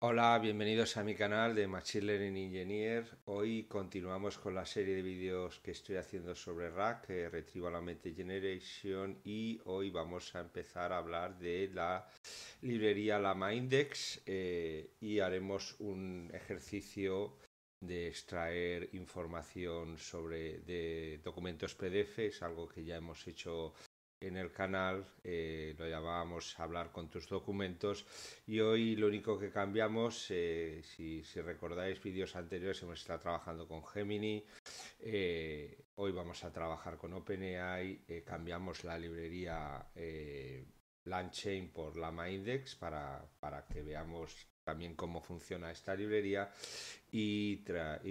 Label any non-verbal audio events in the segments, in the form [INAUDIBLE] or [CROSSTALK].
Hola, bienvenidos a mi canal de Machine Learning Engineer. Hoy continuamos con la serie de vídeos que estoy haciendo sobre RAC, eh, Retrieval Augmented Generation, y hoy vamos a empezar a hablar de la librería Lama Index eh, y haremos un ejercicio de extraer información sobre documentos PDF, es algo que ya hemos hecho en el canal, eh, lo llamábamos hablar con tus documentos y hoy lo único que cambiamos, eh, si, recordáis vídeos anteriores, hemos estado trabajando con Gemini, eh, hoy vamos a trabajar con OpenAI, cambiamos la librería LangChain por Lama Index para, para que veamos también cómo funciona esta librería y,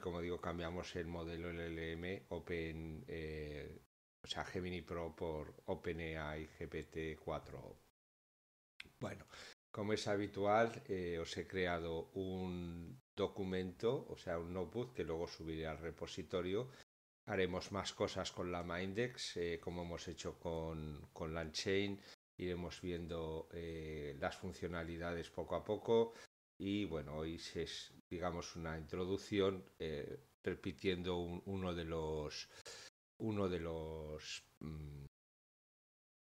como digo cambiamos el modelo LLM Open o sea, Gemini Pro por OpenAI GPT-4. Bueno, como es habitual, eh, os he creado un documento, o sea, un notebook que luego subiré al repositorio. Haremos más cosas con la Mindex, eh, como hemos hecho con, con LandChain. Iremos viendo eh, las funcionalidades poco a poco. Y bueno, hoy es, digamos, una introducción repitiendo uno de los uno de los mm,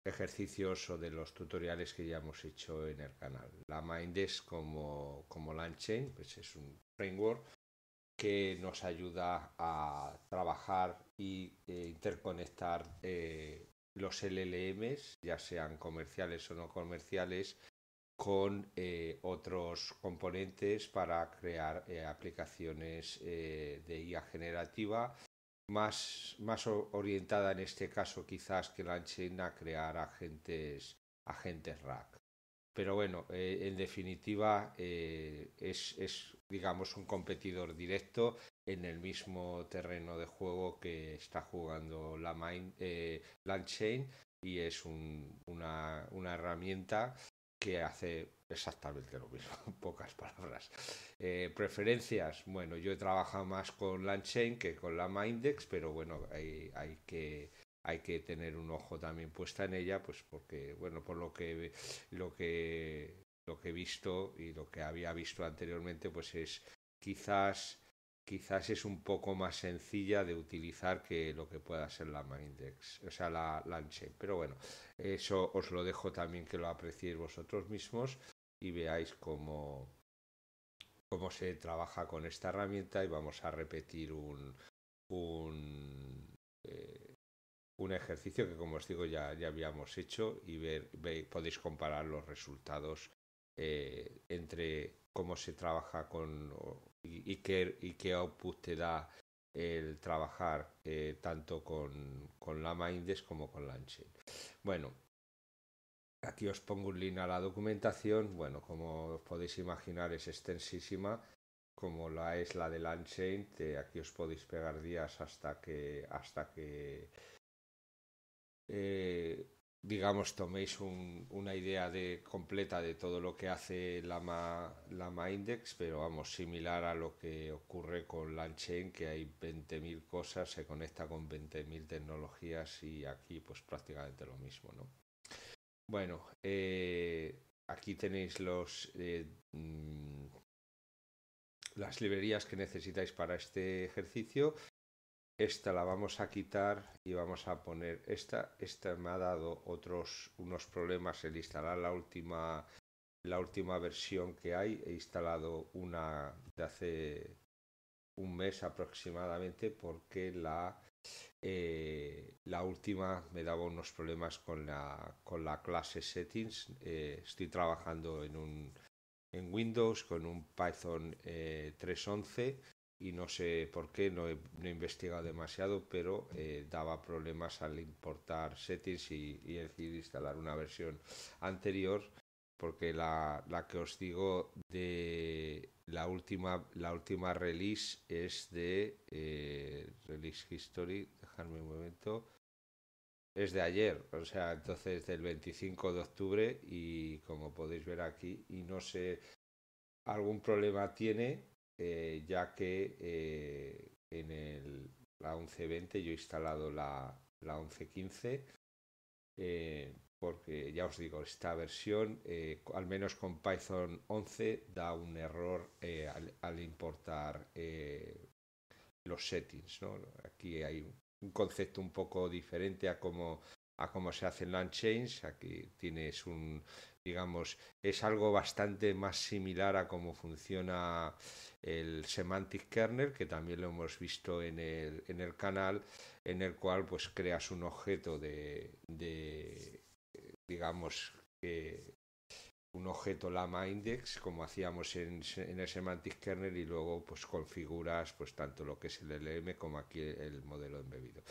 ejercicios o de los tutoriales que ya hemos hecho en el canal. La Minddesk como, como Landchain, pues es un framework que nos ayuda a trabajar e interconectar eh, los LLMs, ya sean comerciales o no comerciales, con eh, otros componentes para crear eh, aplicaciones de IA generativa más, más orientada en este caso quizás que la a crear agentes, agentes rack. Pero bueno, eh, en definitiva eh, es, es, digamos, un competidor directo en el mismo terreno de juego que está jugando la main eh, y es una, una herramienta que hace exactamente lo mismo, [LAUGHS] pocas palabras. Eh, preferencias, bueno, yo he trabajado más con Landchain que con la Mindex, pero bueno, hay, hay que hay que tener un ojo también puesta en ella, pues porque, bueno, por lo que lo que lo que he visto y lo que había visto anteriormente, pues es quizás quizás es un poco más sencilla de utilizar que lo que pueda ser la Mindex, o sea, la Landchain. Pero bueno, eso os lo dejo también que lo apreciéis vosotros mismos y veáis cómo, se trabaja con esta herramienta y vamos a repetir un, un, eh, ejercicio que como os digo ya, ya habíamos hecho y ver, podéis comparar los resultados eh, entre cómo se trabaja con y, qué, y output te da el trabajar eh, tanto con, con la Mindes como con la Bueno, Aquí os pongo un link a la documentación, bueno, como os podéis imaginar es extensísima, como la es la de Unchained, aquí os podéis pegar días hasta que, hasta que eh, digamos, toméis una idea completa de todo lo que hace Lama, Index, pero vamos, similar a lo que ocurre con Lanchain, que hay 20.000 cosas, se conecta con 20.000 tecnologías y aquí pues prácticamente lo mismo, ¿no? Bueno, eh, aquí tenéis los eh, mm, las librerías que necesitáis para este ejercicio. Esta la vamos a quitar y vamos a poner esta. Esta me ha dado otros unos problemas el instalar la última la última versión que hay. He instalado una de hace un mes aproximadamente porque eh, la, última me daba unos problemas con la, con la clase settings. Eh, estoy trabajando en, un, en Windows con un Python 3.11 eh, y no sé por qué, no he, investigado demasiado, pero daba problemas al importar settings y, y instalar una versión anterior porque la, la, que os digo de la última, la última release es de eh, Release History, dejadme un momento, es de ayer, o sea, entonces del 25 de octubre y como podéis ver aquí, y no sé, algún problema tiene, eh, ya que eh, en el, la 1120 yo he instalado la, la 1115 porque ya os digo, esta versión, eh, al menos con Python 11, da un error eh, al, importar eh, los settings. ¿no? Aquí hay un concepto un poco diferente a cómo, a cómo se hace en land change. Aquí tienes un, digamos, es algo bastante más similar a cómo funciona el semantic kernel, que también lo hemos visto en el, en el canal, en el cual pues creas un objeto de digamos, que un objeto lama index, como hacíamos en, el semantic kernel, y luego pues configuras pues tanto lo que es el LM como aquí el modelo embebido.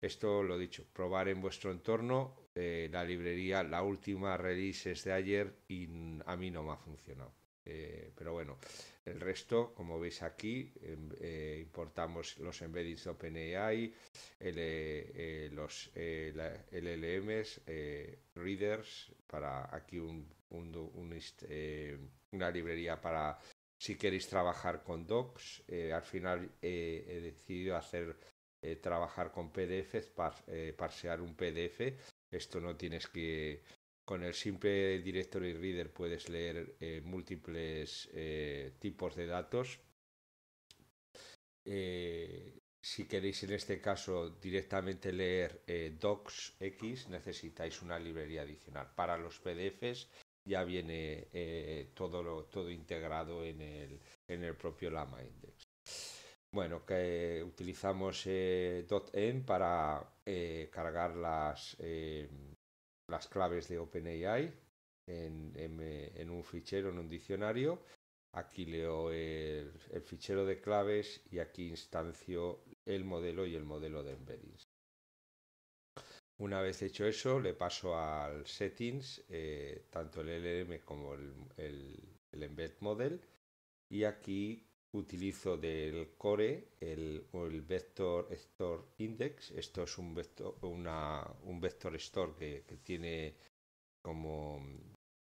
Esto lo he dicho, probar en vuestro entorno. Eh, la librería, la última release es de ayer y a mí no me ha funcionado. Eh, pero bueno, el resto, como veis aquí, em, eh, importamos los embeddings de OpenAI, eh, los LLMs, readers, para aquí una librería para si queréis trabajar con docs. al final he decidido hacer trabajar con PDFs, para parsear un PDF. Esto no tienes que con el simple Directory Reader puedes leer eh, múltiples eh, tipos de datos. Eh, si queréis en este caso directamente leer docs DocsX, necesitáis una librería adicional. Para los PDFs ya viene todo, todo integrado en el, propio Lama Index. Bueno, que utilizamos .en para cargar las las claves de OpenAI en, eh, en, un fichero, en un diccionario. Aquí leo el, fichero de claves y aquí instancio el modelo y el modelo de embeddings. Una vez hecho eso, le paso al settings, eh, tanto el LM como el, el embed model, y aquí utilizo del core el, el vector store index. Esto es un vector, una, un vector store que, tiene como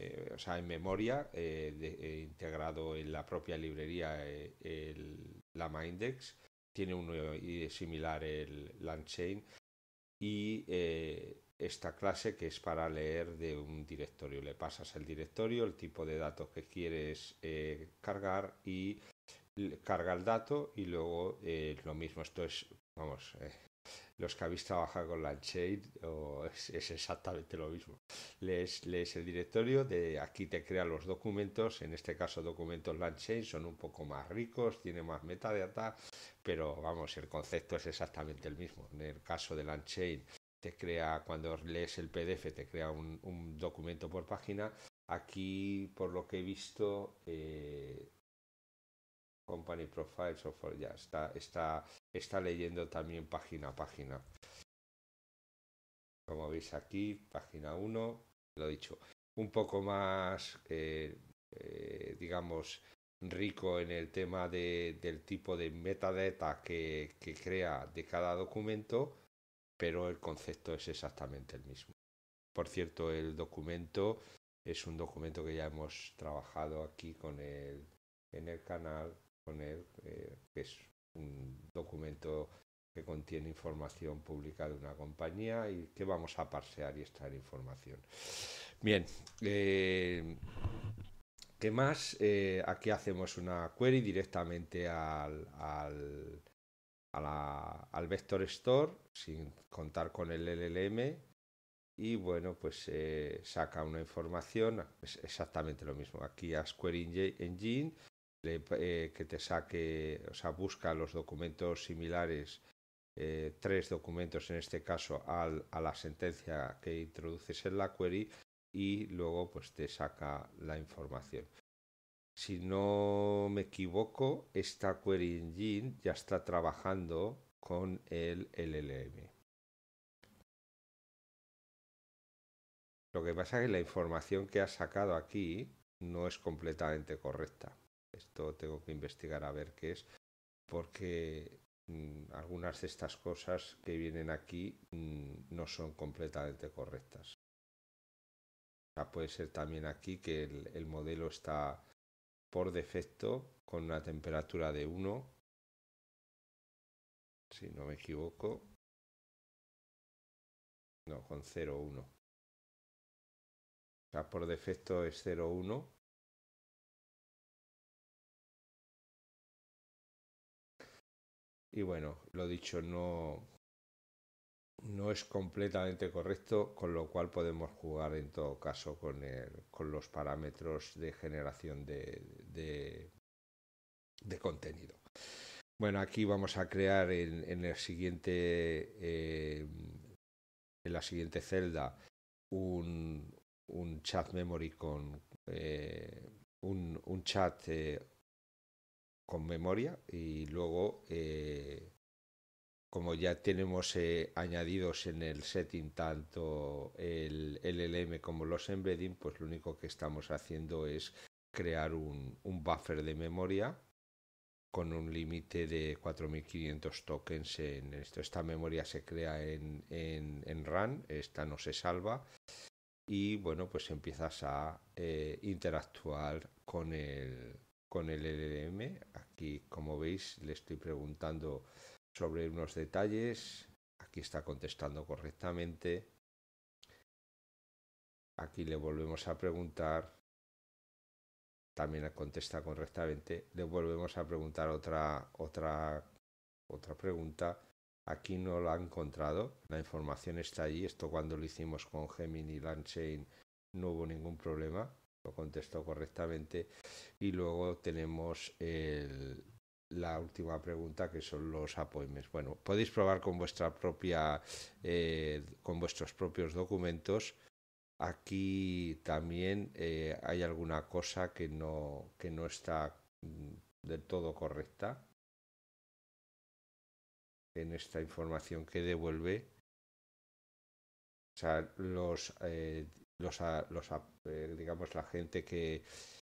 eh, o sea, en memoria eh, eh, integrado en la propia librería el Lama Index. Tiene uno similar el LangChain y esta clase que es para leer de un directorio. Le pasas el directorio, el tipo de datos que quieres cargar y carga el dato y luego eh, lo mismo. Esto es, vamos, eh, los que habéis trabajado con landshade es, exactamente lo mismo. Lees, el directorio, de aquí te crea los documentos, en este caso documentos landshade son un poco más ricos, tiene más metadata, pero vamos, el concepto es exactamente el mismo. En el caso de landshade te crea, cuando lees el PDF, te crea un, documento por página. Aquí, por lo que he visto, eh, Company Profile Software, ya está, está, está leyendo también página a página. Como veis aquí, página 1, lo dicho, un poco más, eh, eh, digamos, rico en el tema del tipo de metadata que, crea de cada documento, pero el concepto es exactamente el mismo. Por cierto, el documento es un documento que ya hemos trabajado aquí con en el canal poner, eh, que es un documento que contiene información pública de una compañía y que vamos a parsear y extraer información. Bien, eh, ¿qué más? Eh, aquí hacemos una query directamente al, al, al, vector store sin contar con el LLM y bueno, pues saca una información, es exactamente lo mismo. Aquí a query engine eh, que te saque, o sea, busca los documentos similares, eh, tres documentos en este caso, a la sentencia que introduces en la query y luego pues te saca la información. Si no me equivoco, esta query engine ya está trabajando con el LLM. Lo que pasa es que la información que ha sacado aquí no es completamente correcta. Esto tengo que investigar a ver qué es, porque mm, algunas de estas cosas que vienen aquí mm, no son completamente correctas. O puede ser también aquí que el, el modelo está por defecto con una temperatura de 1, si no me equivoco, no, con 0,1. O sea, por defecto es 0,1 Y bueno, lo dicho, no, es completamente correcto, con lo cual podemos jugar en todo caso con, los parámetros de generación de, contenido. Bueno, aquí vamos a crear en, el siguiente, eh, la siguiente celda un, chat memory con eh, un, chat eh, con memoria y luego eh, como ya tenemos eh, añadidos en el setting tanto el LLM como los embedding, pues lo único que estamos haciendo es crear un, buffer de memoria con un límite de 4.500 tokens en esto. Esta memoria se crea en, en, en RAN, esta no se salva y bueno, pues empiezas a eh, interactuar con el, con el LLM. E Aquí, como veis, le estoy preguntando sobre unos detalles. Aquí está contestando correctamente. Aquí le volvemos a preguntar. También contesta correctamente. Le volvemos a preguntar otra, otra, otra pregunta. Aquí no lo ha encontrado. La información está allí. Esto cuando lo hicimos con Gemini Lanchain no hubo ningún problema lo contestó correctamente. Y luego tenemos la última pregunta que son los apoymes. Bueno, podéis probar con vuestra propia, eh, con vuestros propios documentos. Aquí también eh, hay alguna cosa que no, que no está mm, del todo correcta en esta información que devuelve. O sea, los, eh, los, eh, digamos, la gente que,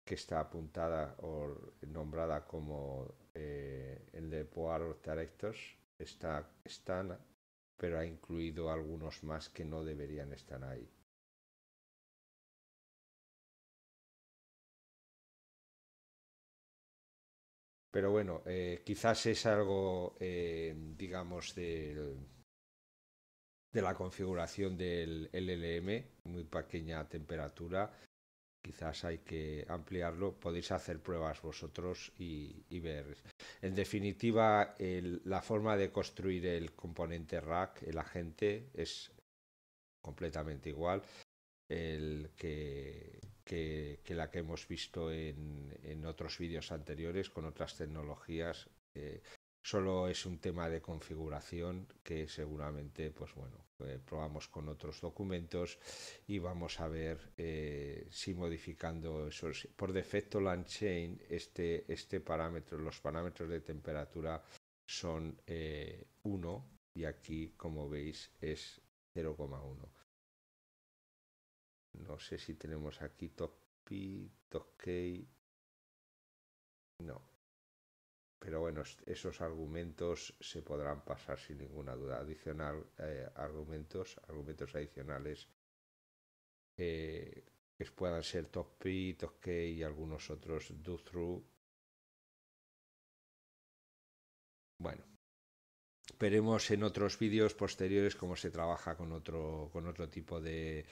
que está apuntada o nombrada como eh, el de Board Directors está, están, pero ha incluido algunos más que no deberían estar ahí. Pero bueno, eh, quizás es algo, digamos, del de la configuración del LLM, muy pequeña temperatura, quizás hay que ampliarlo, podéis hacer pruebas vosotros y, ver. En definitiva, la forma de construir el componente rack, el agente, es completamente igual el que, la que hemos visto en, otros vídeos anteriores con otras tecnologías. Solo es un tema de configuración que seguramente, pues bueno, eh, probamos con otros documentos y vamos a ver eh, si modificando Por defecto, LandChain, este, este parámetro, los parámetros de temperatura son 1 eh, y aquí, como veis, es 0,1. No sé si tenemos aquí top P, No, pero bueno, esos argumentos se podrán pasar sin ninguna duda. Adicional, eh, argumentos, argumentos adicionales que puedan ser top key y algunos otros do through. Bueno, veremos en otros vídeos posteriores cómo se trabaja con otro, con otro tipo de,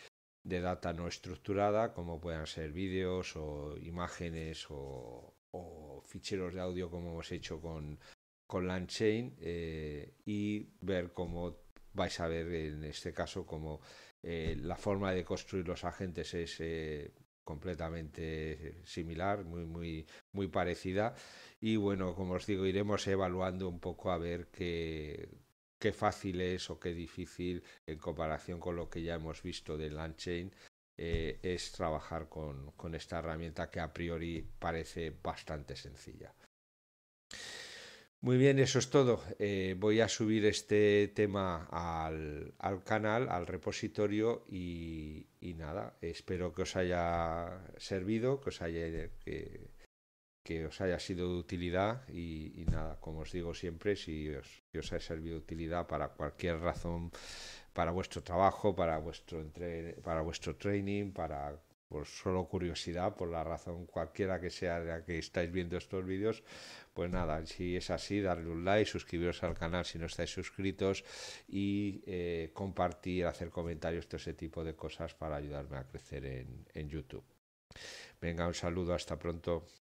de data no estructurada, como puedan ser vídeos o imágenes o, o ficheros de audio como hemos hecho con, con LandChain eh, y ver cómo vais a ver en este caso como eh, la forma de construir los agentes es eh, completamente similar, muy, muy, muy parecida. Y bueno, como os digo, iremos evaluando un poco a ver qué, qué fácil es o qué difícil en comparación con lo que ya hemos visto de LandChain eh, es trabajar con, con esta herramienta que a priori parece bastante sencilla. Muy bien, eso es todo. Eh, voy a subir este tema al, al canal, al repositorio y, nada, espero que os haya servido, que os haya, que, que os haya sido de utilidad y, nada, como os digo siempre, si os, si os ha servido de utilidad para cualquier razón para vuestro trabajo, para vuestro, entre, para vuestro training, para por solo curiosidad, por la razón cualquiera que sea de la que estáis viendo estos vídeos, pues nada, si es así, darle un like, suscribiros al canal si no estáis suscritos y eh, compartir, hacer comentarios, todo ese tipo de cosas para ayudarme a crecer en YouTube. Venga, un saludo, hasta pronto.